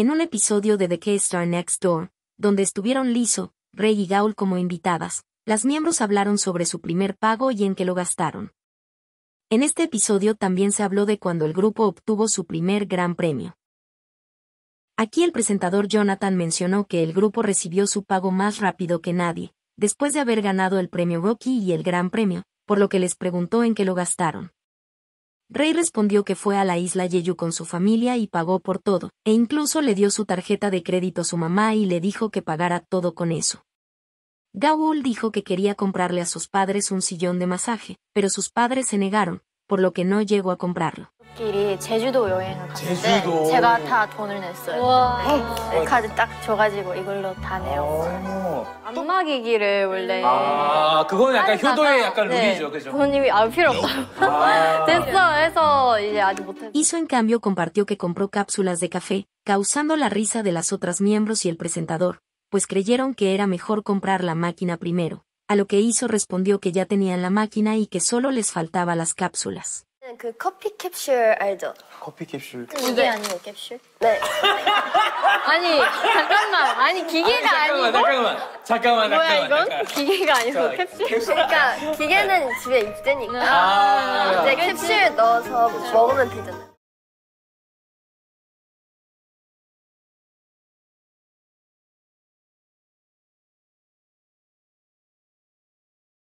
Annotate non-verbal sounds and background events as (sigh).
en un episodio de The K-Star Next Door, donde estuvieron Liso, Rey y Gaul como invitadas, las miembros hablaron sobre su primer pago y en qué lo gastaron. En este episodio también se habló de cuando el grupo obtuvo su primer gran premio. Aquí el presentador Jonathan mencionó que el grupo recibió su pago más rápido que nadie, después de haber ganado el premio Rocky y el gran premio, por lo que les preguntó en qué lo gastaron. Rey respondió que fue a la isla Yeyu con su familia y pagó por todo, e incluso le dio su tarjeta de crédito a su mamá y le dijo que pagara todo con eso. Gaul dijo que quería comprarle a sus padres un sillón de masaje, pero sus padres se negaron, por lo que no llegó a comprarlo. (laughs) Hizo en cambio compartió que compró cápsulas de café, causando la risa de las otras miembros y el presentador, pues creyeron que era mejor comprar la máquina primero. A lo que hizo respondió que ya tenían la máquina y que solo les faltaba las cápsulas. 그 커피 캡슐 알죠? 커피 캡슐. 기계 그 아니고 캡슐? 네. (laughs) 아니 잠깐만. 아니 기계가 아니, 잠깐만, 고 잠깐만. 잠깐만. 뭐야 잠깐만, 이건? 잠깐만. 기계가 아니고 자, 캡슐? 그러니까 기계는 집에 있으니까 아 이제 캡슐 넣어서 뭐 먹으면 되잖아요.